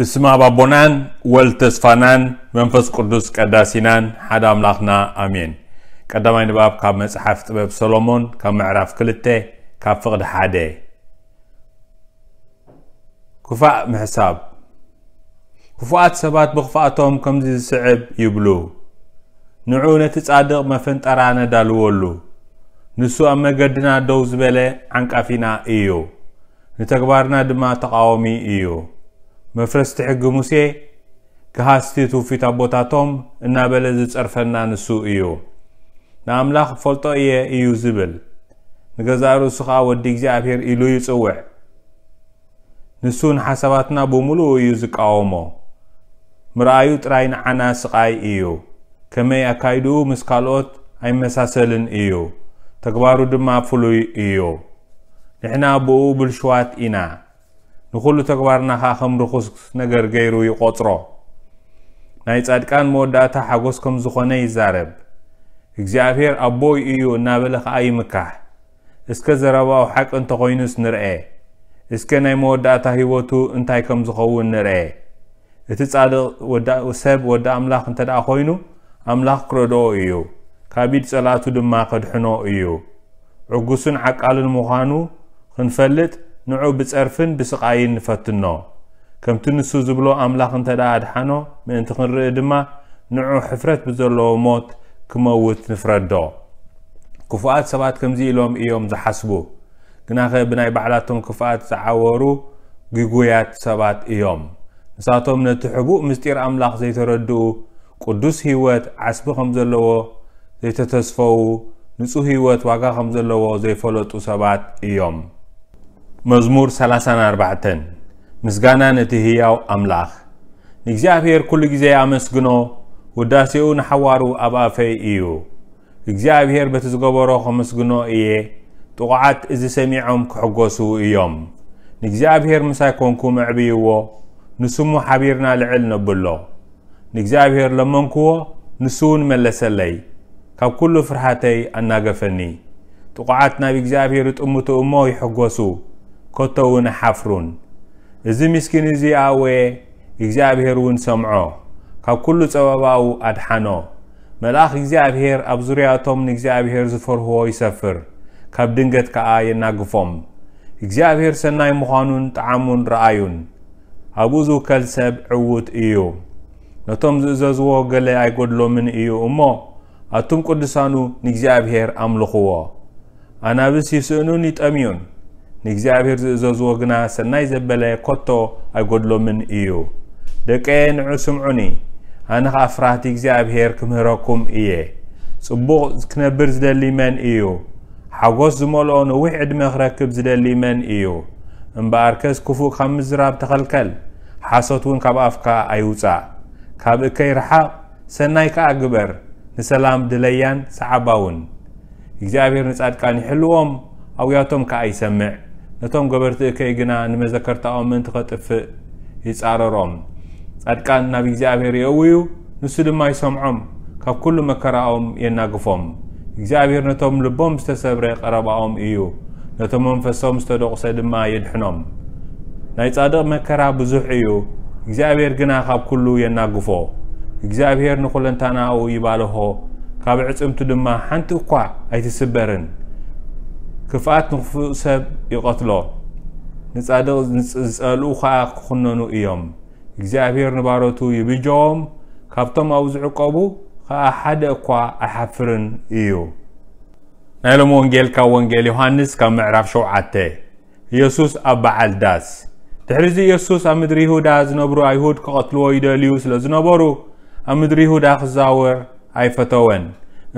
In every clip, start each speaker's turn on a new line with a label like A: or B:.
A: ብስማ ባቦናን ወልተስፋናን መንፈስ ቅዱስ ቀዳሲናን ሓደ ኣምላኽና ኣሜን ቀዳማይ ንባብ ካብ መፅሓፍ ጥበብ ሰሎሞን ካብ ምዕራፍ ክልተ ካብ ፍቕዲ ሓደ ክፋእ ምሕሳብ ክፉኣት ሰባት ብኽፋኣቶም ከምዚ ዝስዕብ ይብሉ ንዑ ነቲ ጻድቕ መፈንጠራ ነዳልወሉ ንሱ ኣብ መገድና ደው ዝበለ ዓንቃፊና እዩ ንተግባርና ድማ ተቃወሚ እዩ መፍረስቲ ሕጊ ሙሴ ክሃስቲ ትውፊት ኣቦታቶም እናበለ ዝፀርፈና ንሱ እዩ ንኣምላኽ ፈልጦ እየ እዩ ዝብል ንገዛ ርእሱ ከዓ ወዲ እግዚኣብሄር ኢሉ ይፅውዕ ንሱ ንሓሳባትና ብምሉእ እዩ ዝቃወሞ ምርኣዩ ጥራይ ንዓና ስቓይ እዩ ከመይ ኣካይድኡ ምስ ካልኦት ኣይመሳሰልን እዩ ተግባሩ ድማ ፍሉይ እዩ ንሕና ብኡ ብልሽዋት ኢና ንኹሉ ተግባርና ኸ ከም ርኹስ ነገር ገይሩ ይቈፅሮ ናይ ጻድቃን መወዳእታ ሓጐስ ከም ዝኾነ ይዛረብ እግዚኣብሔር ኣቦይ እዩ እናበለ ኸዓ ይምካሕ እስከ ዘረባዊ ሓቂ እንተ ኾይኑስ ንርአ እስከ ናይ መወዳእታ ህይወቱ እንታይ ከም ዝኸውን ንርአ እቲ ጻድቕ ሰብ ወዲ ኣምላኽ እንተ ደኣ ኾይኑ ኣምላኽ ክረድኦ እዩ ካቢድ ጸላቱ ድማ ከድሕኖ እዩ ዕጉስን ዓቃልን ምዃኑ ክንፈልጥ نعو بصرفن بسقاين فتنو كم تنسو زبلو املاخ انت دحانو من انت ما نعو حفرت بزلو موت كموت نفردو كفوات سبات كم لهم ايوم زحسبو كناخ بناي بعلاتهم كفوات زعورو جيجويات سبات ايوم نساتهم نتحبو مستير املاخ زي تردو قدوس هيوات عسبو خمزلو زي تتسفو نسو هيوات واقا خمزلو زي فلوتو سبات ايوم መዝሙር 34 ምስጋና ነቲ ህያው ኣምላኽ ንእግዚኣብሔር ኩሉ ግዜ ኣመስግኖ ውዳሴኡ ንሓዋሩ ኣብ ኣፈይ እዩ እግዚኣብሔር በቲ ዝገበሮ ከመስግኖ እየ ጥቑዓት እዚ ሰሚዖም ክሕጐሱ እዮም ንእግዚኣብሔር ምሳይ ኮንኩ ምዕብይዎ ንስሙ ሓቢርና ልዕል ነብሎ ንእግዚኣብሔር ለመንክዎ ንስውን መለሰለይ ካብ ኩሉ ፍርሃተይ ኣናገፈኒ ጥቑዓት ናብ እግዚኣብሔር ጥምቱ እሞ ይሕጐሱ ኮተውን ሓፍሩን እዚ ምስኪን እዚ ኣወየ እግዚኣብሄር እውን ሰምዖ ካብ ኩሉ ፀበባው ኣድሓኖ መልኣኽ እግዚኣብሄር ኣብ ዙርያቶም ንእግዚኣብሄር ዝፈርህዎ ይሰፍር ካብ ድንገት ከዓ የናግፎም እግዚኣብሄር ሰናይ ምዃኑን ጣዓሙን ረኣዩን ኣብኡ ዝውከል ሰብ ዕውት እዩ ነቶም ዝእዘዝዎ ገለ ኣይጎድሎምን እዩ እሞ ኣቱም ቅዱሳኑ ንእግዚኣብሄር ኣምልኽዎ ኣናብስ ይስእኑን ይጠምዩን ንእግዚኣብሔር ዝእዘዝዎ ግና ሰናይ ዘበለ ኮቶ ኣይጎድሎምን እዩ ደቀ ንዑ ስምዑኒ ኣነ ከዓ ፍራህቲ እግዚኣብሔር ክምህረኩም እየ ጽቡቕ ክነብር ዝደሊ መን እዩ ሓጎስ ዝመልኦ ነዊሕ ዕድመ ክረክብ ዝደሊ መን እዩ እምበኣር ከስ ክፉእ ካብ ምዝራብ ተኸልከል ሓሶት እውን ካብ ኣፍካ ኣይውፃእ ካብ እከይ ርሓቕ ሰናይ ከዓ ግበር ንሰላም ድለያን ሰዓባውን እግዚኣብሔር ንጻድቃን ይሕልዎም ኣውያቶም ከዓ ይሰምዕ ነቶም ገበርቲ እከይ ግና ንመዘከርታኦም ምእንቲ ኸጥፍእ ይፃረሮም ፀድቃን ናብ እግዚኣብሔር የእውዩ ንሱ ድማ ይሰምዖም ካብ ኩሉ መከራኦም የናግፎም እግዚኣብሔር ነቶም ልቦም ዝተሰብረ ቀረባኦም እዩ ነቶም መንፈሶም ዝተደቑሰ ድማ የድሕኖም ናይ ጻድቕ መከራ ብዙሕ እዩ እግዚኣብሔር ግና ካብ ኩሉ የናግፎ እግዚኣብሔር ንኹለንታናኡ ይባልኾ ካብ ዕፅምቱ ድማ ሓንቲ እኳ ኣይትስበርን ክፍኣት ንክፍእ ሰብ ይቐትሎ ንጻድቕ ዝጸልኡ ከዓ ክኽነኑ እዮም እግዚኣብሔር ንባሮቱ ይብጀዎም ካብቶም ኣብ ዝዕቀቡ ከዓ ሓደ እኳ ኣይሓፍርን እዩ ናይ ሎም ወንጌል ካብ ወንጌል ዮሃንስ ካብ ምዕራፍ 7 ኢየሱስ ኣብ በዓል ዳስ ድሕሪዚ ኢየሱስ ኣብ ምድሪ ይሁዳ ዝነብሩ ኣይሁድ ክቐትልዎ ይደልዩ ስለ ዝነበሩ ኣብ ምድሪ ይሁዳ ክዛወር ኣይፈተወን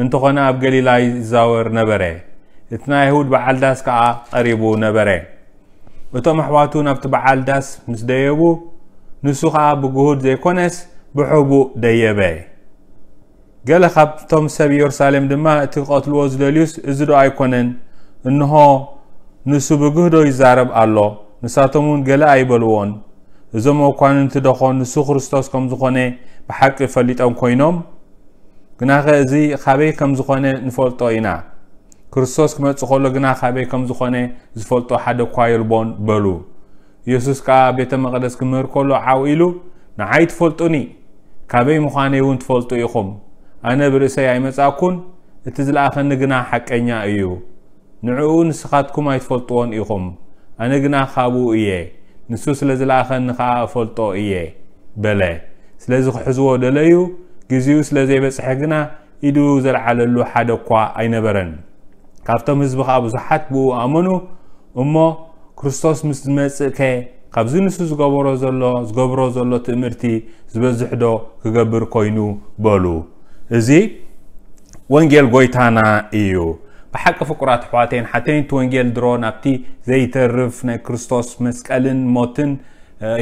A: እንተኾነ ኣብ ገሊላ ይዛወር ነበረ እቲ ናይ አይሁድ በዓል ዳስ ከዓ ቀሪቡ ነበረ እቶም ኣሕዋቱ ናብቲ በዓል ዳስ ምስ ደየቡ ንሱ ከዓ ብግሁድ ዘይኮነስ ብሕቡእ ደየበ ገለ ካብቶም ሰብ ኢየሩሳሌም ድማ እቲ ክቐትልዎ ዝደልዩስ እዚ ዶ ኣይኮነን እንሆ ንሱ ብግህዶ ይዛረብ ኣሎ ንሳቶም እውን ገለ ኣይበልዎን እዞም መኳንንቲ ደኾን ንሱ ክርስቶስ ከም ዝኾነ ብሓቂ ፈሊጦም ኮይኖም ግናኸ እዚ ካበይ ከም ዝኾነ ንፈልጦ ኢና ክርስቶስ ክመፅእ ከሎ ግና ካበይ ከም ዝኾነ ዝፈልጦ ሓደ እኳ የልቦን በሉ ኢየሱስ ከዓ ቤተ መቕደስ ክምህር ከሎ ዓው ኢሉ ንዓይ ትፈልጡኒ ካበይ ምዃነ እውን ትፈልጡ ኢኹም ኣነ ብርእሰይ ኣይመፃእኩን እቲ ዝለኣኸኒ ግና ሓቀኛ እዩ ንዕኡ ንስኻትኩም ኣይትፈልጥዎን ኢኹም ኣነ ግና ካብኡ እየ ንሱ ስለ ዝለኣኸኒ ከዓ እፈልጦ እየ በለ ስለዚ ክሕዝዎ ደለዩ ግዜኡ ስለ ዘይበፅሐ ግና ኢዱ ዘለዓለሉ ሓደ እኳ ኣይነበረን ካብቶም ህዝቢ ከዓ ብዙሓት ብኡ ኣመኑ እሞ ክርስቶስ ምስ ዝመፅእ ከ ካብዚ ንሱ ዝገብሮ ዘሎ ዝገብሮ ዘሎ ትምህርቲ ዝበዝሕ ዶ ክገብር ኮይኑ በሉ እዚ ወንጌል ጎይታና እዩ ብሓቂ ፍቁራት ኣሕዋተይን ሓተይንቲ ወንጌል ድሮ ናብቲ ዘይተርፍ ናይ ክርስቶስ መስቀልን ሞትን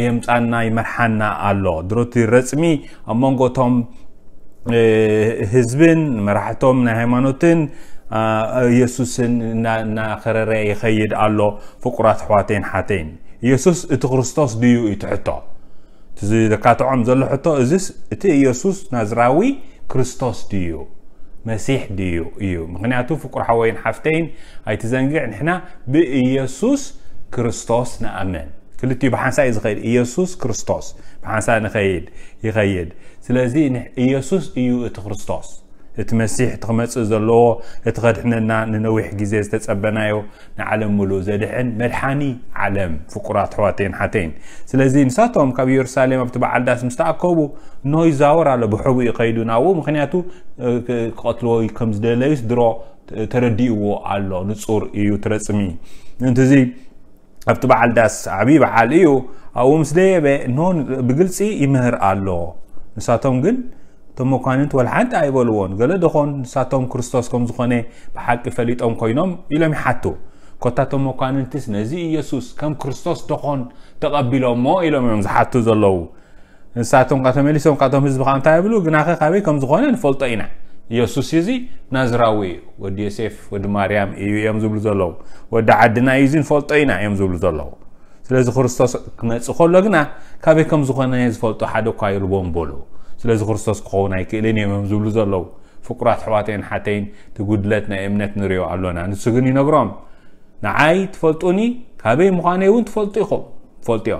A: የምፃና ይመርሓና ኣሎ ድሮ እቲ ረፅሚ ኣብ መንጎ እቶም ህዝብን መራሕቶም ናይ ሃይማኖትን آه، يسوس ناخر ري يخيد الله فقرات حواتين حاتين يسوس ات خريستوس ديو يتعطى تزي دقات عم زلو حتى ازيس ات يسوس نازراوي كريستوس ديو مسيح ديو ايو مغنياتو فقر حوين حفتين هاي تزنقع نحنا بيسوس كريستوس نأمن كل تيو بحنسا يزخير يسوس كريستوس بحنسا نخيد يخيد سلازي يسوس ايو ات خريستوس እቲ መሲሕ እቲ ክመፅእ ዘለዎ እቲ ከድሕነና ንነዊሕ ግዜ ዝተፀበናዮ ንዓለም ሙሉእ ዘድሕን መድሓኒ ዓለም ፍቁራት ኣሕዋተይን ሓተይን ስለዚ ንሳቶም ካብ ኢየሩሳሌም ኣብቲ በዓል ዳስ ምስ ተኣከቡ ኖ ይዛወር ኣሎ ብሕቡ እዩ ከይዱ ናብኡ ምክንያቱ ክቐትልዎ ከም ዝደለዩስ ድሮ ተረዲእዎ ኣሎ ንፁር እዩ ትረፅሚ እንትዚ ኣብቲ በዓል ዳስ ዓብዪ በዓል እዩ ኣብኡ ምስ ደየበ ኖ ብግልፂ ይምህር ኣሎ ንሳቶም ግን እቶም መኳንንቲ ወልሓንቲ ኣይበልዎን ገለ ድኾን ንሳቶም ክርስቶስ ከም ዝኾነ ብሓቂ ፈሊጦም ኮይኖም ኢሎም ይሓቱ ኮታቶም መኳንንትስ ነዚ ኢየሱስ ከም ክርስቶስ ድኾን ተቐቢሎሞ ኢሎም እዮም ዝሓቱ ዘለዉ ንሳቶም ካ ተመሊሶም ካቶም ህዝቢ ከዓ እንታይ ይብሉ ግናኸ ካበይ ከም ዝኾነ ንፈልጦ ኢና ኢየሱስ እዚ ናዝራዊ እዩ ወዲ ዮሴፍ ወዲ ማርያም እዩ እዮም ዝብሉ ዘለዉ ወዲ ዓድና እዩ እዚ ንፈልጦ ኢና እዮም ዝብሉ ዘለዉ ስለዚ ክርስቶስ ክመፅእ ከሎ ግና ካበይ ከም ዝኾነ ዝፈልጦ ሓደ እኳ ይልዎም በሉ سلاز غرسوس قونا يكلين يمهم زبلو زلو فقرات حواتين حتين تقود لتنا امنت نريو علونا نسجني نقرام نعاي تفلتوني كابي مخاني وانت فلتيخو فلتيو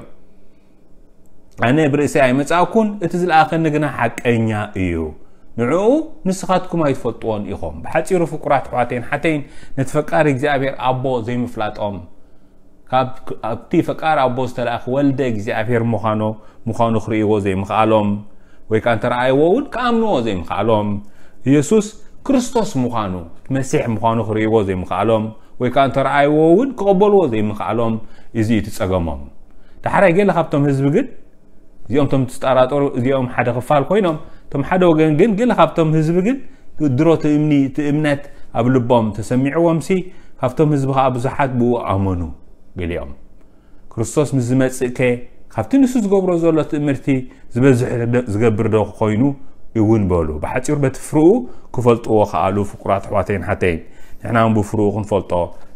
A: انا برئيسي اي متعاكون اتزل اخر نقنا حق انيا ايو نعو نسخاتكم هاي تفلتون ايخوم بحاج يرو فقرات حواتين حتين نتفكار اكزابير ابو زي مفلات ام كاب تي فكار ابو ستلاخ ولد زابير مخانو مخانو خريقو زي مخالوم ወይ ከዓ እንተረኣይዎ እውን ክኣምንዎ ዘይምኽኣሎም ኢየሱስ ክርስቶስ ምዃኑ መሲሕ ምዃኑ ክርእይዎ ዘይምኽኣሎም ወይ ከዓ እንተረኣይዎ እውን ክቕበልዎ ዘይምኽኣሎም እዚ እዩ ትፀገሞም ዳሕራይ ገለ ካብቶም ህዝቢ ግን እዚኦም ቶም ዝጠራጠሩ እዚኦም ሓደ ክፋል ኮይኖም እቶም ሓደ ወገን ግን ገለ ካብቶም ህዝቢ ግን ድሮ ትእምኒ ትእምነት ኣብ ልቦም ተሰሚዕዎምሲ ካብቶም ህዝቢ ከዓ ብዙሓት ብኡ ኣመኑ ገሊኦም ክርስቶስ ምስ ዝመፅእ ከ ካብቲ ንሱ ዝገብሮ ዘሎ ትእምርቲ ዝበዝሕ ዝገብር ዶ ኮይኑ እውን በሉ ብሓፂሩ በቲ ፍርኡ ክፈልጥዎ ከኣሉ ፍቁራት ኣሕዋተይን ሓተይን ንሕና ውን ብፍርኡ ክንፈልጦ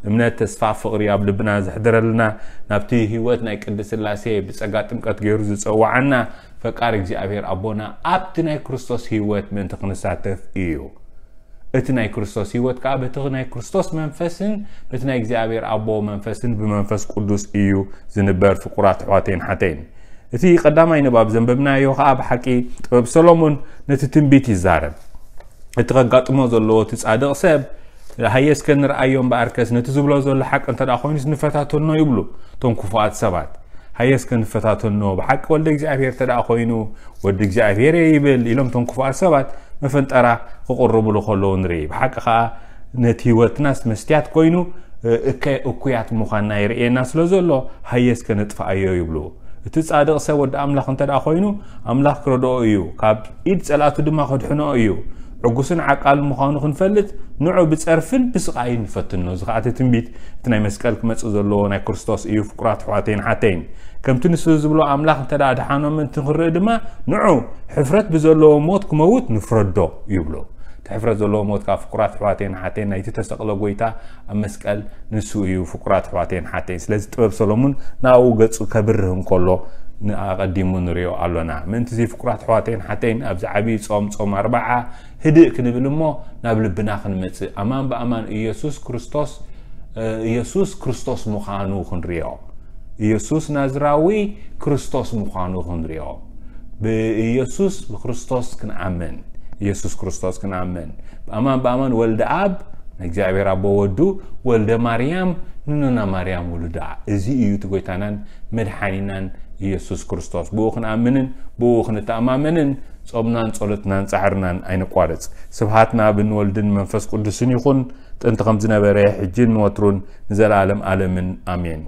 A: እምነት ተስፋ ፍቕሪ ኣብ ልብና ዘሕድረልና ናብቲ ሂወት ናይ ቅድስ ስላሴ ብፀጋ ጥምቀት ገይሩ ዝፀዋዓና ፈቃሪ እግዚኣብሔር ኣቦና ኣብቲ ናይ ክርስቶስ ሂወት ምእንቲ ክንሳተፍ እዩ እቲ ናይ ክርስቶስ ሂወት ከዓ በቲ ናይ ክርስቶስ መንፈስን በቲ ናይ እግዚኣብሔር ኣቦ መንፈስን ብመንፈስ ቅዱስ እዩ ዝንበር ፍቁራት ኣሕዋተይን ሓተይን እቲ ቀዳማይ ንባብ ዘንበብናዮ ከዓ ብሓቂ ጥበብ ሰሎሞን ነቲ ትንቢት ይዛረብ እቲ ከጋጥሞ ዘለዎ እቲ ፃድቕ ሰብ ሃየስ ከንረኣዮ እምበኣርከስ ነቲ ዝብሎ ዘሎ ሓቂ እንተደ ኮይኑ ንፈታተልኖ ይብሉ እቶም ክፉኣት ሰባት ሃየስ ከንፈታተልኖ ብሓቂ ወልደ እግዚኣብሔር እንተደ ኮይኑ ወዲ እግዚኣብሔር ይብል ኢሎም እቶም ክፉኣት ሰባት መፈንጠራ ክቕርብሉ ከለዉ ንርኢ ብሓቂ ከዓ ነቲ ሂወትናስ መስትያት ኮይኑ እኩያት ምዃንና ይርእየና ስለ ዘሎ ሃየስ ከነጥፋኣዮ ይብሉ እቲ ፃድቕ ሰብ ወዲ ኣምላኽ እንተ ደኣ ኮይኑ ኣምላኽ ክረድኦ እዩ ካብ ኢድ ፀላእቱ ድማ ክድሕኖ እዩ عقوسن عقال مخانو خنفلت نوعو بتصرفن بسقاين فتنو زخاتي تنبيت تناي مسكالك متسو زلو ناي كرستوس ايو فكرات حواتين حاتين كم تنسو زبلو عملاق تلا دحانو من تنخرق دما نوعو حفرت بزلو موت كموت نفردو يبلو تحفرت زلو موت كا فكرات حواتين حاتين نايتي تستقلو قويتا مسكال نسو ايو فكرات حواتين حاتين سلازي تباب سلومون ناو قدسو كبرهم كلو ንኣቐዲሙ ንሪኦ ኣሎና ምእንቲ ዘይ ፍቁራት ኣሕዋተይን ሓተይን ኣብዚ ዓብዪ ፆም ፆም ኣርባዓ ህድእ ክንብል እሞ ናብ ልብና ክንመፅእ ኣማን ብኣማን ኢየሱስ ክርስቶስ ኢየሱስ ክርስቶስ ምዃኑ ክንሪኦ ኢየሱስ ናዝራዊ ክርስቶስ ምዃኑ ክንሪኦ ብኢየሱስ ብክርስቶስ ክንኣምን ኢየሱስ ክርስቶስ ክንኣምን ብኣማን ብኣማን ወልደ ኣብ እግዚኣብሔር ኣቦ ወዱ ወልደ ማርያም ንኖና ማርያም ውሉዳ እዚ እዩ እቲ ጎይታናን መድሓኒናን ኢየሱስ ክርስቶስ ብኡ ክንኣምንን ብኡ ክንተኣማምንን ጾምናን ጸሎትናን ፃዕርናን ኣይንቋርፅ ስብሃትና ብንወልድን መንፈስ ቅዱስን ይኹን ጥንቲ ከም ዝነበረ ሕጂ ንወትሩን ንዘለኣለም ኣለምን ኣሜን